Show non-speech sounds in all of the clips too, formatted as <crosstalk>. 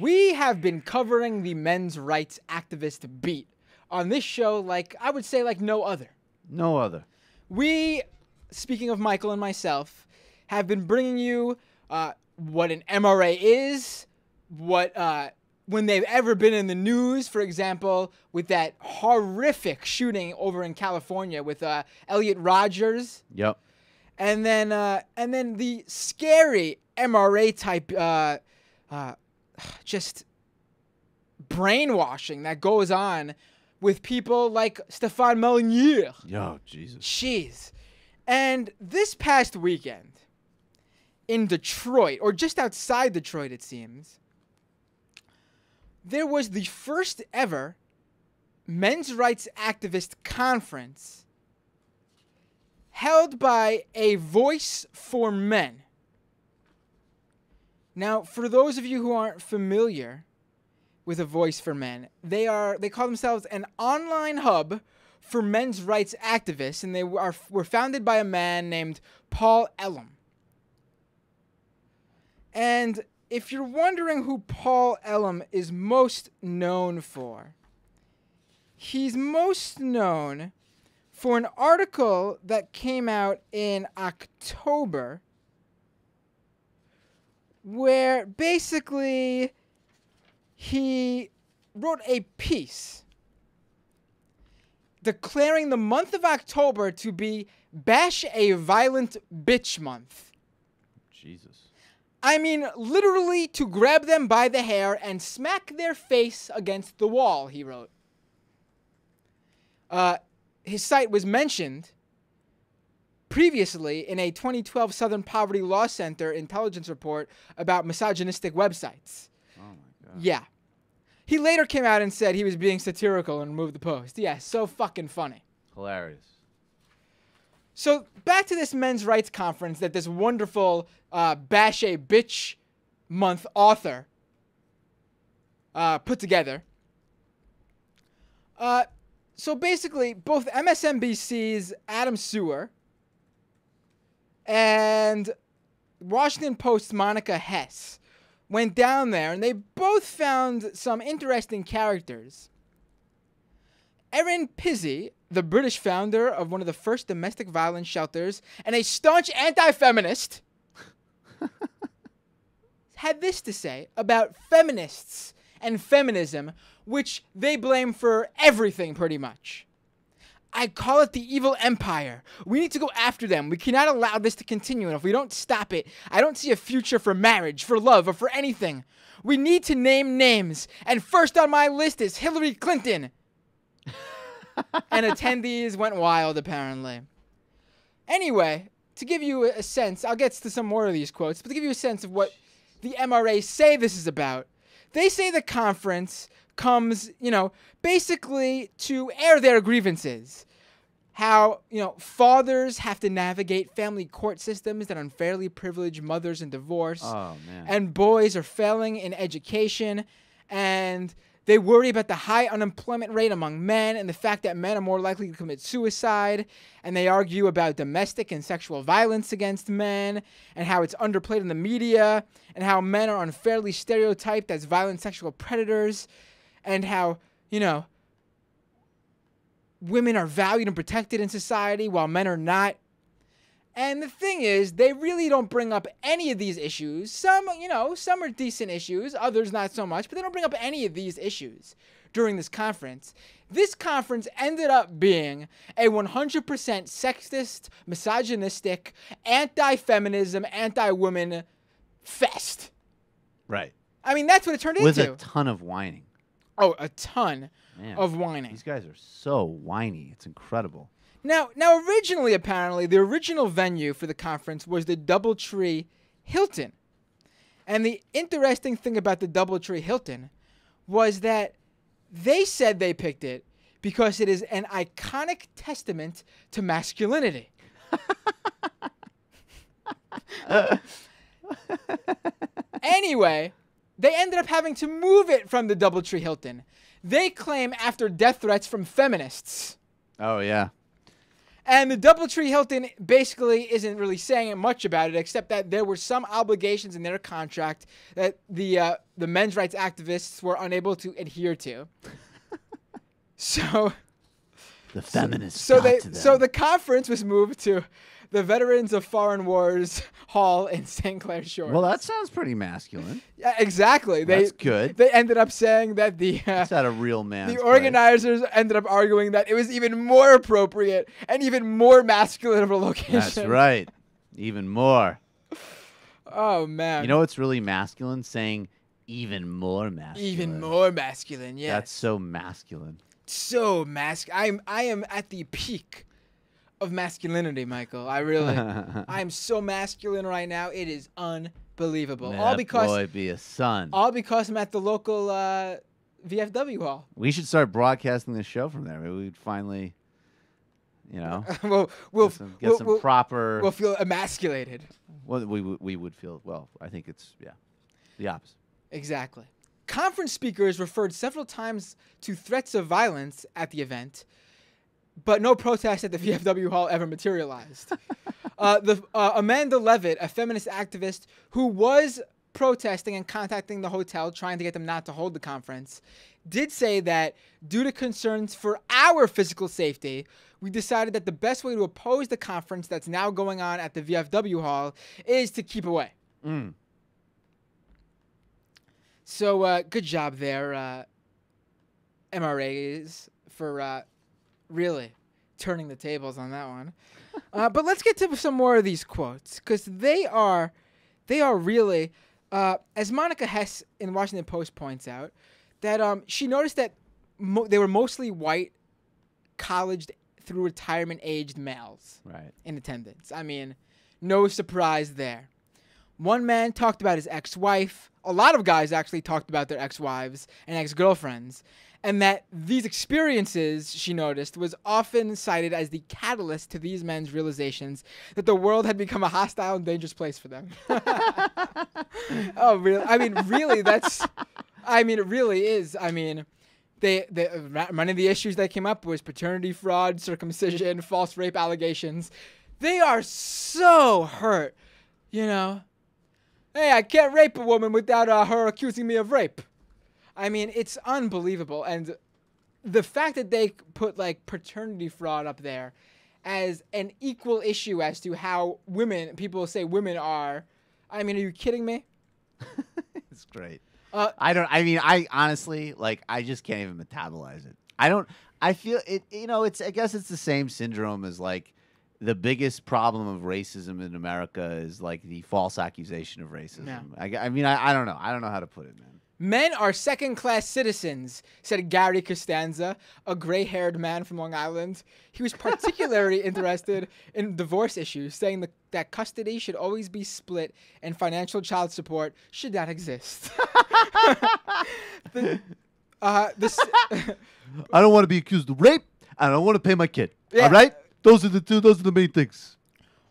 We have been covering the men's rights activist beat on this show like I would say like no other. No other. We speaking of Michael and myself have been bringing you uh, what an MRA is, what uh, when they've ever been in the news, for example, with that horrific shooting over in California with uh, Elliot Rodgers. Yep. And then uh, and then the scary MRA type uh, uh, <sighs> just brainwashing that goes on with people like Stefan Molyneux. Oh, Jesus. Jeez. And this past weekend in Detroit, or just outside Detroit, it seems, there was the first ever men's rights activist conference held by a voice for men. Now, for those of you who aren't familiar with A Voice for Men, they are they call themselves an online hub for men's rights activists, and they are, were founded by a man named Paul Ellum. And if you're wondering who Paul Ellum is most known for, he's most known for an article that came out in October where basically he wrote a piece declaring the month of October to be Bash a Violent Bitch Month. Jesus. I mean, literally to grab them by the hair and smack their face against the wall, he wrote. Uh, his site was mentioned previously in a 2012 Southern Poverty Law Center intelligence report about misogynistic websites. Oh my god. Yeah. He later came out and said he was being satirical and removed the post. Yeah, so fucking funny. Hilarious. So back to this men's rights conference that this wonderful uh, bash a bitch month author uh, put together. Uh, so basically, both MSNBC's Adam Sewer and Washington Post's Monica Hess went down there and they both found some interesting characters. Erin Pizzi, the British founder of one of the first domestic violence shelters and a staunch anti feminist, <laughs> had this to say about feminists and feminism, which they blame for everything pretty much. I call it the evil empire. We need to go after them. We cannot allow this to continue. And if we don't stop it, I don't see a future for marriage, for love, or for anything. We need to name names. And first on my list is Hillary Clinton. <laughs> and attendees went wild, apparently. Anyway, to give you a sense, I'll get to some more of these quotes, but to give you a sense of what the MRA say this is about, they say the conference comes, you know, basically to air their grievances. How, you know, fathers have to navigate family court systems that unfairly privilege mothers in divorce. Oh, and boys are failing in education. And they worry about the high unemployment rate among men and the fact that men are more likely to commit suicide. And they argue about domestic and sexual violence against men and how it's underplayed in the media and how men are unfairly stereotyped as violent sexual predators and how, you know, women are valued and protected in society while men are not. And the thing is, they really don't bring up any of these issues. Some, you know, some are decent issues, others not so much, but they don't bring up any of these issues during this conference. This conference ended up being a 100% sexist, misogynistic, anti feminism, anti woman fest. Right. I mean, that's what it turned With into. With a ton of whining. Oh, a ton Man, of whining. These guys are so whiny. It's incredible. Now, now originally apparently the original venue for the conference was the DoubleTree Hilton. And the interesting thing about the DoubleTree Hilton was that they said they picked it because it is an iconic testament to masculinity. <laughs> anyway, they ended up having to move it from the Doubletree Hilton. They claim after death threats from feminists. Oh, yeah. And the Doubletree Hilton basically isn't really saying much about it, except that there were some obligations in their contract that the uh, the men's rights activists were unable to adhere to. <laughs> so the feminists. So, so they so the conference was moved to the Veterans of Foreign Wars <laughs> Hall in St. Clair Shores. Well, that sounds pretty masculine. Yeah, exactly. They, That's good. They ended up saying that the uh, Is that a real man? The organizers ended up arguing that it was even more appropriate and even more masculine of a location. That's right. Even more. Oh man. You know what's really masculine? Saying even more masculine. Even more masculine, yeah. That's so masculine. So masculine. I'm I am at the peak of masculinity, Michael. I really, <laughs> I am so masculine right now. It is unbelievable. Man, all because boy be a son. All because I'm at the local uh, VFW hall. We should start broadcasting the show from there. Maybe we'd finally, you know, <laughs> well, we'll get some, get we'll, some we'll, proper. We'll feel emasculated. Well, we we would feel. Well, I think it's yeah, the opposite. Exactly. Conference speakers referred several times to threats of violence at the event but no protest at the <laughs> VFW hall ever materialized. uh, the uh, Amanda Levitt, a feminist activist who was protesting and contacting the hotel, trying to get them not to hold the conference, did say that due to concerns for our physical safety, we decided that the best way to oppose the conference that's now going on at the VFW hall is to keep away. Mm. So uh, good job there, uh, MRAs, for uh, really turning the tables on that one. uh, but let's get to some more of these quotes because they are, they are really, uh, as Monica Hess in Washington Post points out, that um, she noticed that they were mostly white, college through retirement aged males right. in attendance. I mean, no surprise there. One man talked about his ex wife. A lot of guys actually talked about their ex wives and ex girlfriends and that these experiences, she noticed, was often cited as the catalyst to these men's realizations that the world had become a hostile and dangerous place for them. <laughs> oh, really? I mean, really, that's. I mean, it really is. I mean, they, they uh, of the issues that came up was paternity fraud, circumcision, false rape allegations. They are so hurt, you know. Hey, I can't rape a woman without uh, her accusing me of rape. I mean, it's unbelievable. And the fact that they put like paternity fraud up there as an equal issue as to how women people say women are i mean are you kidding me <laughs> it's great uh, i don't i mean i honestly like i just can't even metabolize it i don't i feel it you know it's i guess it's the same syndrome as like the biggest problem of racism in america is like the false accusation of racism yeah. I, I mean I, I don't know i don't know how to put it man Men are second class citizens, said Gary Costanza, a gray haired man from Long Island. He was particularly <laughs> interested in divorce issues, saying the, that custody should always be split and financial child support should not exist. <laughs> the, uh, <laughs> I don't want to be accused of rape, and I don't want to pay my kid. Yeah. All right? Those are the two, those are the main things.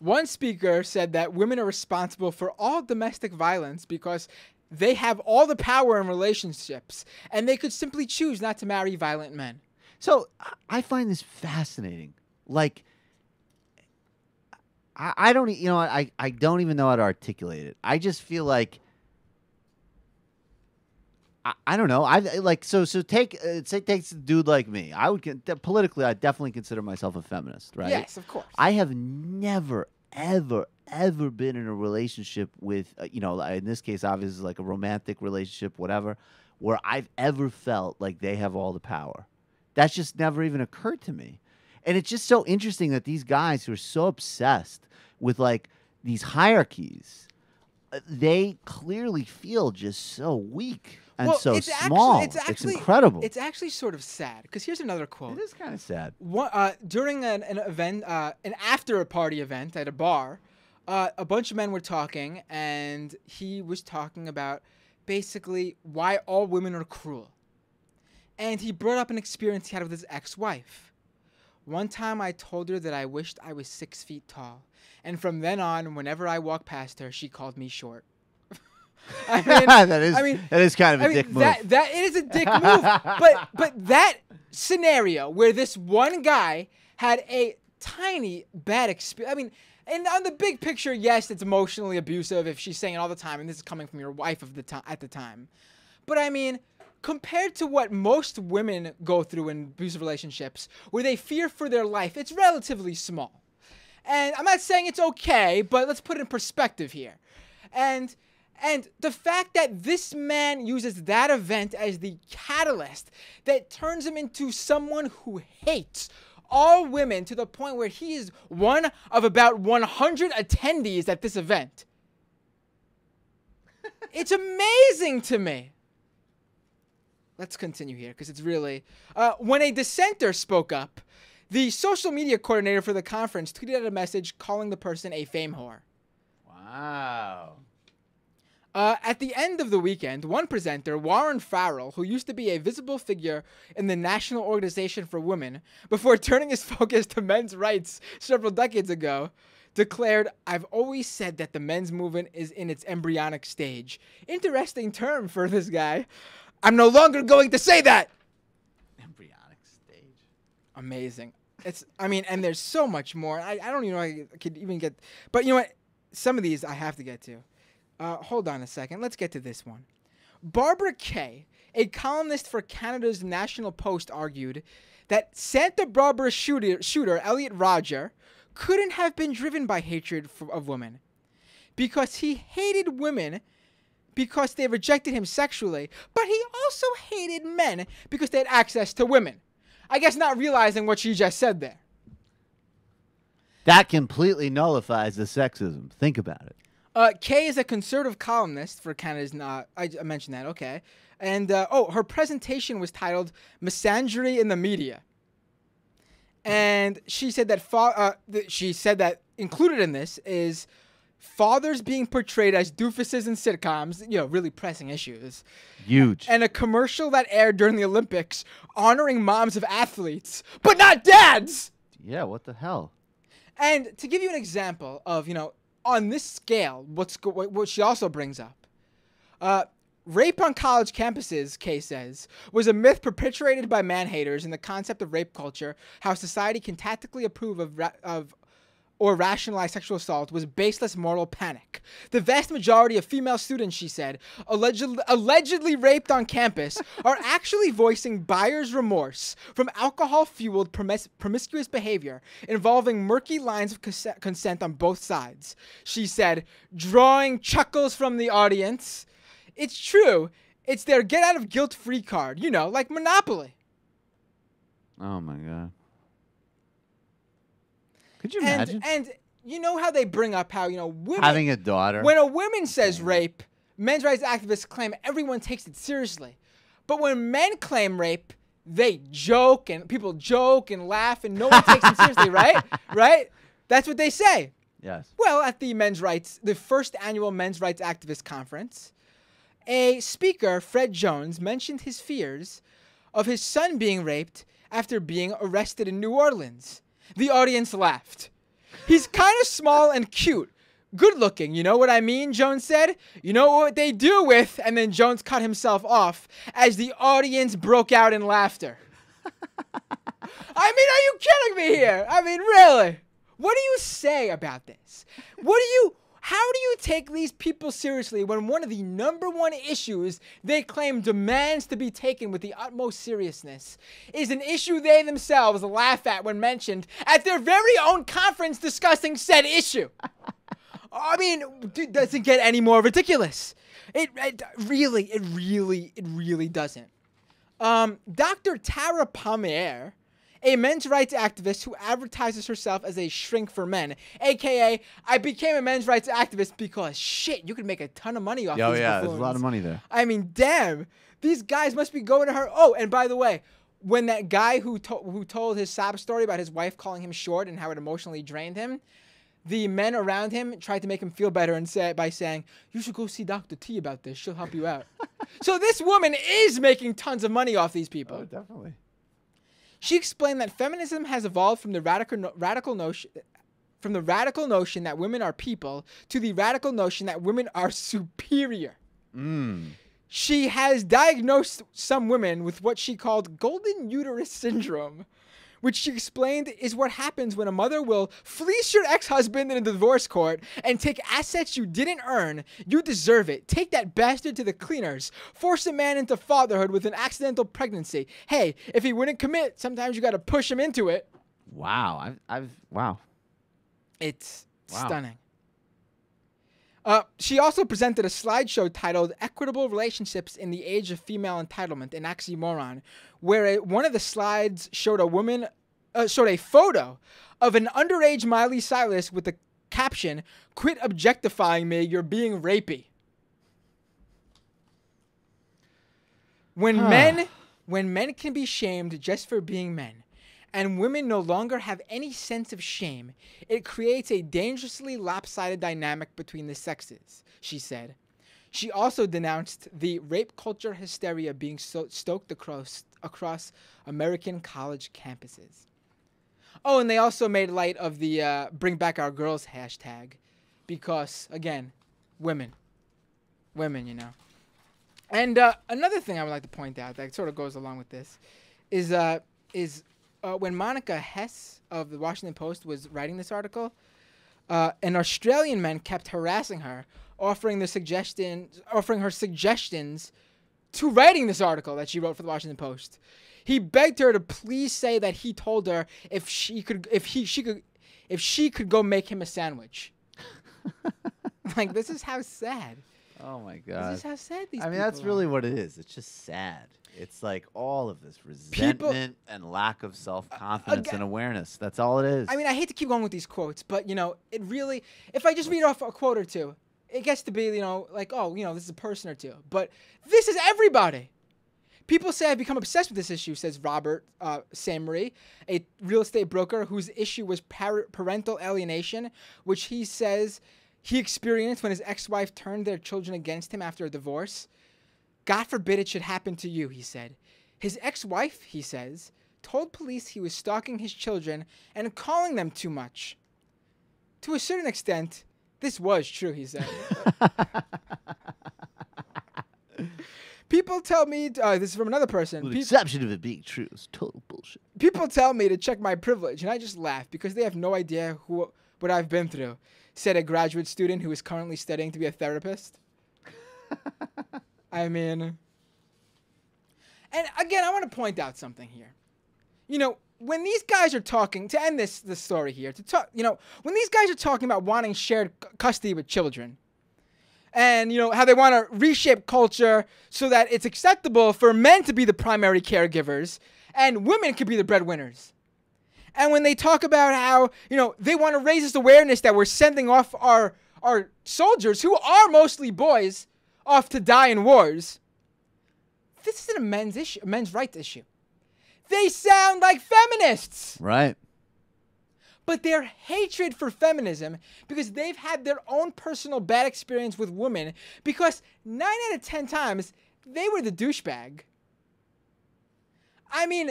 One speaker said that women are responsible for all domestic violence because they have all the power in relationships, and they could simply choose not to marry violent men. So I find this fascinating. Like, I, I don't, you know, I, I don't even know how to articulate it. I just feel like, I, I don't know. I like so so take uh, say takes a dude like me. I would politically. I definitely consider myself a feminist, right? Yes, of course. I have never ever ever been in a relationship with uh, you know in this case obviously like a romantic relationship whatever where I've ever felt like they have all the power. That's just never even occurred to me. And it's just so interesting that these guys who are so obsessed with like these hierarchies uh, they clearly feel just so weak and well, so it's small. Actually, it's, actually, it's incredible. It's actually sort of sad because here's another quote. It is kind of sad. uh, during an, an event, uh, an after a party event at a bar, uh, a bunch of men were talking, and he was talking about basically why all women are cruel. And he brought up an experience he had with his ex wife. One time I told her that I wished I was six feet tall, and from then on, whenever I walked past her, she called me short. I mean, <laughs> that is. I mean, that is kind of I a mean, dick move. That that it is a dick move. but <laughs> but that scenario where this one guy had a tiny bad experience. I mean. And on the big picture, yes, it's emotionally abusive if she's saying it all the time, and this is coming from your wife of the time at the time. But I mean, compared to what most women go through in abusive relationships, where they fear for their life, it's relatively small. And I'm not saying it's okay, but let's put it in perspective here. And and the fact that this man uses that event as the catalyst that turns him into someone who hates all women to the point where he is one of about 100 attendees at this event. <laughs> it's amazing to me. Let's continue here because it's really. Uh, when a dissenter spoke up, the social media coordinator for the conference tweeted out a message calling the person a fame whore. Wow. Uh, at the end of the weekend, one presenter, Warren Farrell, who used to be a visible figure in the National Organization for Women, before turning his <laughs> focus to men's rights several decades ago, declared, I've always said that the men's movement is in its embryonic stage. Interesting term for this guy. I'm no longer going to say that! Embryonic stage. Amazing. It's, I mean, and there's so much more. I, I don't even know I could even get, but you know what? Some of these I have to get to. Uh, hold on a second. Let's get to this one. Barbara Kay, a columnist for Canada's National Post, argued that Santa Barbara shooter, shooter Elliot Roger couldn't have been driven by hatred for, of women because he hated women because they rejected him sexually, but he also hated men because they had access to women. I guess not realizing what she just said there. That completely nullifies the sexism. Think about it. Uh, Kay is a conservative columnist for Canada's Not. I, I mentioned that. Okay. And uh, oh, her presentation was titled "Misandry in the Media," and she said that fa- uh, th- she said that included in this is fathers being portrayed as doofuses in sitcoms. You know, really pressing issues. Huge. And a commercial that aired during the Olympics honoring moms of athletes, but not dads. Yeah. What the hell? And to give you an example of you know on this scale, what's go- what she also brings up. Uh, Rape on college campuses, Kay says, was a myth perpetuated by man haters in the concept of rape culture, how society can tactically approve of, ra- of or rationalized sexual assault was baseless moral panic. The vast majority of female students, she said, allegedly allegedly raped on campus <laughs> are actually voicing buyer's remorse from alcohol fueled promis promiscuous behavior involving murky lines of cons consent on both sides. She said, drawing chuckles from the audience. It's true. It's their get out of guilt free card, you know, like Monopoly. Oh my God. Could you imagine? And you know how they bring up how you know women having a daughter. When a woman says rape, men's rights activists claim everyone takes it seriously, but when men claim rape, they joke and people joke and laugh and no one takes them seriously, <laughs> right? Right? That's what they say. Yes. Well, at the men's rights, the first annual men's rights activist conference, a speaker, Fred Jones, mentioned his fears of his son being raped after being arrested in New Orleans. The audience laughed. He's kind of small and cute. Good looking, you know what I mean? Jones said. You know what they do with, and then Jones cut himself off as the audience broke out in laughter. I mean, are you kidding me here? I mean, really? What do you say about this? What do you how do you take these people seriously when one of the number one issues they claim demands to be taken with the utmost seriousness is an issue they themselves laugh at when mentioned at their very own conference discussing said issue? <laughs> I mean, dude, doesn't get any more ridiculous. It, it really, it really, it really doesn't. Um, Dr. Tara Palmier a men's rights activist who advertises herself as a shrink for men, aka I became a men's rights activist because shit, you could make a ton of money off. Oh yeah, there's a lot of money there. I mean, damn, these guys must be going to her. Oh, and by the way, when that guy who to who told his sob story about his wife calling him short and how it emotionally drained him, the men around him tried to make him feel better and say by saying, "You should go see Dr. T about this. She'll help you out." <laughs> so this woman is making tons of money off these people. Oh, definitely. She explained that feminism has evolved from the radical radical notion from the radical notion that women are people to the radical notion that women are <laughs> superior. Mm. She has diagnosed some women with what she called golden uterus syndrome, which she explained is what happens when a mother will fleece your ex husband in a divorce court and take assets you didn't earn. You deserve it. Take that bastard to the cleaners. Force a man into fatherhood with an accidental pregnancy. Hey, if he wouldn't commit, sometimes you gotta push him into it. Wow. I've, I've wow. It's wow. stunning. Uh, she also presented a slideshow titled Equitable Relationships in the Age of Female Entitlement, in Oxymoron, where one of the slides showed a woman, uh, showed a photo of an underage Miley Cyrus with the caption, Quit objectifying me, you're being rapey. When huh. men when men can be shamed just for being men, and women no longer have any sense of shame, it creates a dangerously lopsided dynamic between the sexes, she said. She also denounced the rape culture hysteria being so stoked across, across American college campuses. Oh, and they also made light of the uh, Bring Back Our Girls hashtag because, again, women. Women, you know. And uh, another thing I would like to point out that sort of goes along with this is, uh, is uh, when Monica Hess of the Washington Post was writing this article, uh, an Australian man kept harassing her, offering the suggestion, offering her suggestions to writing this article that she wrote for the Washington Post. He begged her to please say that he told her if she could, if he, she could, if she could go make him a sandwich. <laughs> like this is how sad. Oh my god! This is how sad these. I mean, that's are. really what it is. It's just sad. It's like all of this resentment people, and lack of self confidence uh, and awareness. That's all it is. I mean, I hate to keep going with these quotes, but you know, it really. If I just read off a quote or two, it gets to be you know like oh you know this is a person or two, but this is everybody. People say I've become obsessed with this issue, says Robert uh, a real estate broker whose issue was par- parental alienation, which he says he experienced when his ex wife turned their children against him after a divorce. God forbid it should happen to you, he said. His ex wife, he says, told police he was stalking his children and calling them too much. To a certain extent, this was true, he said. <laughs> People tell me, uh, this is from another person. With exception of it being true, it's total bullshit. People tell me to check my privilege, and I just laugh because they have no idea who what I've been through, said a graduate student who is currently studying to be a therapist. <laughs> I mean, and again, I want to point out something here. You know, when these guys are talking to end this this story here, to talk, you know, when these guys are talking about wanting shared custody with children, and you know how they want to reshape culture so that it's acceptable for men to be the primary caregivers and women could be the breadwinners. And when they talk about how, you know, they want to raise this awareness that we're sending off our our soldiers, who are mostly boys, off to die in wars, this isn't a men's issue, a men's rights issue. They sound like feminists. Right. But their hatred for feminism, because they've had their own personal bad experience with women, because nine out of ten times they were the douchebag. I mean,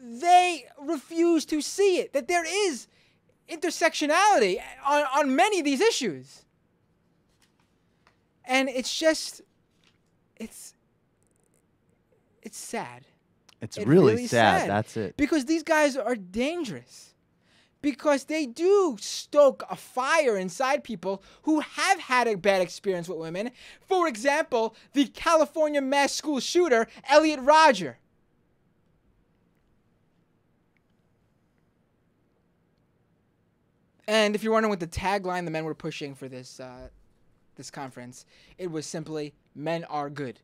they refuse to see it, that there is intersectionality on, on many of these issues. And it's just, it's, it's sad. It's, really, really sad. sad. That's it. Because these guys are dangerous. Because they do stoke a fire inside people who have had a bad experience with women. For example, the California mass school shooter, Elliot Rodger. And if you're wondering what the tagline the men were pushing for this uh, this conference, it was simply "Men are good."